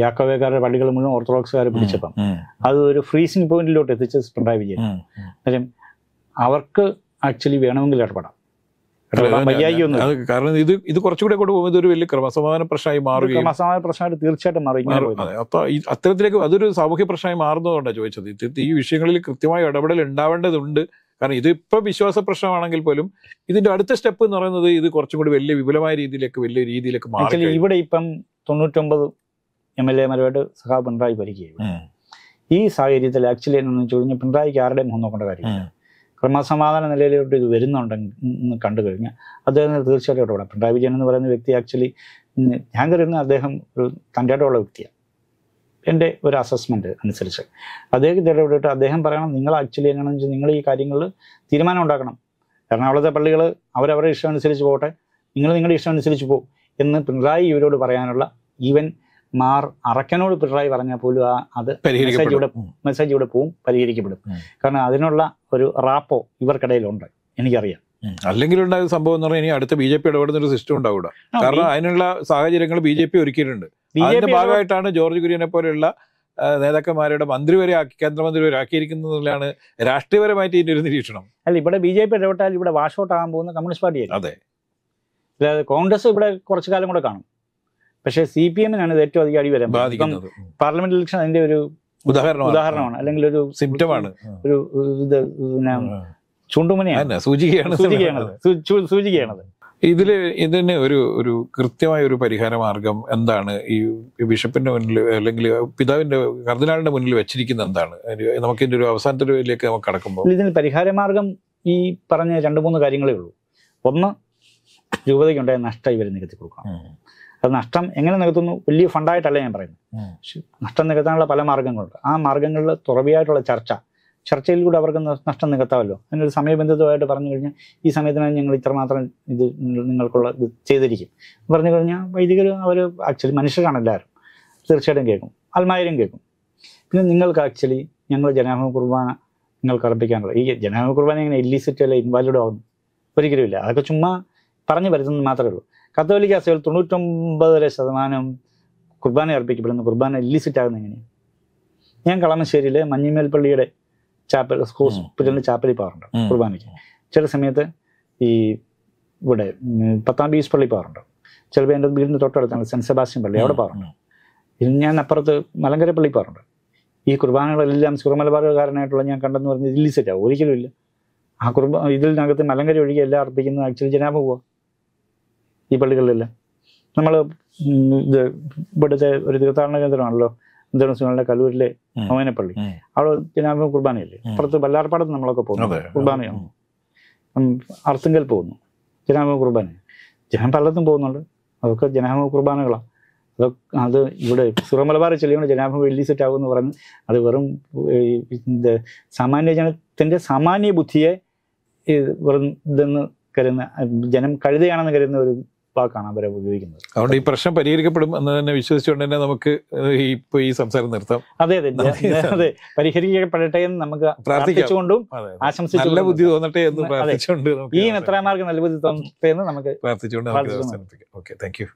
യാക്കോവേക്കാരുടെ പള്ളികൾ മുഴുവൻ ഓർത്തഡോക്സുകാർ പിടിച്ചപ്പം അത് ഒരു ഫ്രീസിംഗ് പോയിന്റിലോട്ട് എത്തിച്ച് പിണറായി വിജയൻ അവർക്ക് ആക്ച്വലി വേണമെങ്കിൽ ഇടപെടാം കാരണം ഇത് ഇത് കുറച്ചുകൂടെ കൊണ്ട് പോകുന്നത് ഒരു വലിയ ക്രമസമാധാന പ്രശ്നമായി മാറുകയും ക്രമസമാധാന പ്രശ്നമായിട്ട് തീർച്ചയായിട്ടും മാറും അപ്പൊ അത്തരത്തിലേക്ക് അതൊരു സാമൂഹ്യ പ്രശ്നമായി മാറുന്നതുകൊണ്ടാണ് ചോദിച്ചത് ഈ വിഷയങ്ങളിൽ കൃത്യമായ ഇടപെടൽ ഉണ്ടാവേണ്ടതുണ്ട് കാരണം ഇതിപ്പോ വിശ്വാസ പ്രശ്നമാണെങ്കിൽ പോലും ഇതിന്റെ അടുത്ത സ്റ്റെപ്പ് എന്ന് പറയുന്നത് ഇത് കുറച്ചും കൂടി വലിയ വിപുലമായ രീതിയിലേക്ക് വലിയ രീതിയിലേക്ക് മാറി ഇവിടെ ഇപ്പം തൊണ്ണൂറ്റൊമ്പത് എം എൽ മാരുമായിട്ട് സഹാ പിണറായി ഭരിക്കുകയും ഈ സാഹചര്യത്തിൽ ആക്ച്വലി എന്നു ചോദിച്ചാൽ പിണറായിക്ക് ആരുടെയും മുന്നോക്കേണ്ട കാര്യമില്ല ക്രമസമാധാന നിലയിലോട്ട് ഇത് വരുന്നുണ്ടെന്ന് കണ്ടു കഴിഞ്ഞാൽ അദ്ദേഹം തീർച്ചയായിട്ടും ഇടപെടാം പിണറായി വിജയൻ എന്ന് പറയുന്ന വ്യക്തി ആക്ച്വലി ഞാൻ കരുതുന്ന അദ്ദേഹം ഒരു തൻ്റെ ഇടമുള്ള വ്യക്തിയാണ് എൻ്റെ ഒരു അസസ്മെൻ്റ് അനുസരിച്ച് അദ്ദേഹത്തെ ഇടപെട്ടിട്ട് അദ്ദേഹം പറയണം നിങ്ങൾ ആക്ച്വലി എങ്ങനെയാണെന്ന് വെച്ചാൽ നിങ്ങൾ ഈ കാര്യങ്ങളിൽ തീരുമാനം ഉണ്ടാക്കണം എറണാകുളത്തെ പള്ളികൾ അവരവരുടെ ഇഷ്ടം അനുസരിച്ച് പോകട്ടെ നിങ്ങൾ നിങ്ങളുടെ ഇഷ്ടം അനുസരിച്ച് പോകും എന്ന് പിണറായി ഇവരോട് പറയാനുള്ള ഈവൻ മാർ അറക്കനോട് പിണറായി പറഞ്ഞാൽ പോലും ആ അത് മെസ്സേജിലൂടെ മെസ്സേജിലൂടെ പോവും പരിഹരിക്കപ്പെടും കാരണം അതിനുള്ള ഒരു റാപ്പോ ഇവർക്കിടയിലുണ്ട് എനിക്കറിയാം അല്ലെങ്കിൽ ഉണ്ടായ സംഭവം എന്ന് പറഞ്ഞാൽ ഇനി അടുത്ത ബി ജെ പി ഇടപെടുന്ന ഒരു സിസ്റ്റം ഉണ്ടാവൂട കാരണം അതിനുള്ള സാഹചര്യങ്ങൾ ബി ജെ പി ഒരുക്കിയിട്ടുണ്ട് അതിന്റെ ഭാഗമായിട്ടാണ് ജോർജ് കുര്യനെ പോലെയുള്ള നേതാക്കന്മാരുടെ മന്ത്രി വരെ ആക്കി കേന്ദ്രമന്ത്രി വരെ ആക്കിയിരിക്കുന്നതിലാണ് രാഷ്ട്രീയപരമായിട്ട് ഇതിന്റെ ഒരു നിരീക്ഷണം അല്ല ഇവിടെ ബി ജെ പി ഇടപെട്ടാൽ ഇവിടെ വാഷ് ഔട്ട് ആകാൻ പോകുന്ന കമ്മ്യൂണിസ്റ്റ് പാർട്ടിയാണ് അതെ അല്ലാതെ കോൺഗ്രസ് ഇവിടെ കുറച്ചു കാലം കൂടെ കാണും പക്ഷേ സി പി എമ്മിനാണ് ഇത് ഏറ്റവും അധികം അടിവരം പാർലമെന്റ് ഇലക്ഷൻ അതിന്റെ ഒരു ഉദാഹരണമാണ് ഉദാഹരണമാണ് അല്ലെങ്കിൽ ഒരു സിംറ്റമാണ് ഒരു ഇത് ചൂണ്ടുമനെയാണ് ഇതിൽ ഇതിന് ഒരു ഒരു കൃത്യമായ ഒരു പരിഹാര മാർഗം എന്താണ് ഈ ബിഷപ്പിന്റെ മുന്നിൽ അല്ലെങ്കിൽ പിതാവിന്റെ കർദിനാളിന്റെ മുന്നിൽ വെച്ചിരിക്കുന്ന എന്താണ് നമുക്ക് ഇതിന്റെ ഒരു അവസാനത്തിലേക്ക് നമുക്ക് കടക്കുമ്പോൾ ഇതിന് പരിഹാര മാർഗം ഈ പറഞ്ഞ രണ്ട് മൂന്ന് കാര്യങ്ങളേ ഉള്ളൂ ഒന്ന് രൂപതയ്ക്കുണ്ടായ നഷ്ടം ഇവരെ നികത്തി കൊടുക്കാം അപ്പോൾ നഷ്ടം എങ്ങനെ നികത്തുന്നു വലിയ ഫണ്ടായിട്ടല്ല ഞാൻ പറയുന്നത് നഷ്ടം നികത്താനുള്ള പല മാർഗങ്ങളുണ്ട് ആ മാർഗങ്ങളിൽ തുറവിയായിട്ടുള്ള ചർച്ച ചർച്ചയിലൂടെ അവർക്ക് നഷ്ടം നികത്താമല്ലോ അതിനൊരു സമയബന്ധിതമായിട്ട് പറഞ്ഞു കഴിഞ്ഞാൽ ഈ സമയത്തിനായി ഞങ്ങൾ ഇത്രമാത്രം ഇത് നിങ്ങൾക്കുള്ള ഇത് ചെയ്തിരിക്കും പറഞ്ഞു കഴിഞ്ഞാൽ വൈദികർ അവർ ആക്ച്വലി മനുഷ്യരാണ് എല്ലാവരും തീർച്ചയായിട്ടും കേൾക്കും അൽമായിരം കേൾക്കും പിന്നെ നിങ്ങൾക്ക് ആക്ച്വലി ഞങ്ങൾ ജനാഭ കുർബാന നിങ്ങൾക്ക് അർപ്പിക്കാനുള്ളത് ഈ ജനാഭ കുർബാന ഇങ്ങനെ ഇല്ലീസിറ്റ് അല്ല ഇൻവാലിഡ് ആവുന്നു ഇല്ല അതൊക്കെ ചുമ്മാ പറഞ്ഞു വരുത്തുന്നത് മാത്രമേ ഉള്ളൂ കത്തോലിക്ക സഭയിൽ തൊണ്ണൂറ്റൊമ്പതര ശതമാനം കുർബാന അർപ്പിക്കപ്പെടുന്ന കുർബാന ഇല്ലിസിറ്റ് ആകുന്ന എങ്ങനെയാണ് ഞാൻ കളമശ്ശേരിയിലെ മഞ്ഞിമേൽ പള്ളിയുടെ ചാപ്പൽ ഹോസ്പിറ്റലിൻ്റെ ചാപ്പലിൽ പോകാറുണ്ട് കുർബാനയ്ക്ക് ചില സമയത്ത് ഈ ഇവിടെ പത്താം ബീസ് പള്ളി പോകാറുണ്ട് ചിലപ്പോൾ എൻ്റെ വീടിൻ്റെ തൊട്ടടുത്താണ് സെൻറ്റ് സെബാസ്റ്റ്യൻ പള്ളി അവിടെ പോകാറുണ്ട് ഞാൻ അപ്പുറത്ത് മലങ്കര പള്ളി പോകാറുണ്ട് ഈ കുർബാനകളെല്ലാം സുഖമലബാറുകാരനായിട്ടുള്ള ഞാൻ കണ്ടെന്ന് പറഞ്ഞ് ആവും ഒരിക്കലും ഇല്ല ആ കുർബ ഇതിനകത്ത് മലങ്കര ഒഴികെ എല്ലാം അർപ്പിക്കുന്നത് ആക്ച്വലി ജനാഭ പോവാ ഈ പള്ളികളിലെല്ലാം നമ്മൾ ഇത് ഇവിടുത്തെ ഒരു തീർത്ഥാടന കേന്ദ്രമാണല്ലോ ഇന്ത്യയുടെ കല്ലൂരിലെ മോയനപ്പള്ളി അവിടെ പിന്നെ കുർബാനയില്ലേ അപ്പുറത്ത് വല്ലാർപ്പാടത്ത് നമ്മളൊക്കെ പോകുന്നു കുർബാനയാണ് അർത്തുങ്കൽ പോകുന്നു ജനാഭിമുഖ കുർബാന ജനം പലയിടത്തും പോകുന്നുണ്ട് അതൊക്കെ ജനാഭിമുഖ കുർബാനകളാണ് അതൊക്കെ അത് ഇവിടെ സുറമലബാറിൽ ചെല്ലിയോണ്ട് ജനാഭിമുഖ സെറ്റ് ആകുമെന്ന് പറഞ്ഞ് അത് വെറും സാമാന്യ ജനത്തിൻ്റെ സാമാന്യ ബുദ്ധിയെ വെറും ഇതെന്ന് കരുതുന്ന ജനം കഴുതയാണെന്ന് കരുതുന്ന ഒരു വാക്കാണ് അവരെ ഉപയോഗിക്കുന്നത് അതുകൊണ്ട് ഈ പ്രശ്നം പരിഹരിക്കപ്പെടും എന്ന് തന്നെ വിശ്വസിച്ചുകൊണ്ട് തന്നെ നമുക്ക് ഇപ്പോൾ ഈ സംസാരം നിർത്താം അതെ അതെ അതെ പരിഹരിക്കപ്പെടട്ടെ എന്ന് നമുക്ക് പ്രാർത്ഥിച്ചുകൊണ്ടും ആശംസിച്ചു നല്ല ബുദ്ധി തോന്നട്ടെ എന്ന് പ്രാർത്ഥിച്ചുകൊണ്ട് ഈ മെത്രാമാർക്ക് നല്ല ബുദ്ധി തോന്നട്ടെ എന്ന് നമുക്ക് പ്രാർത്ഥിച്ചുകൊണ്ട് ഓക്കെ താങ്ക് യു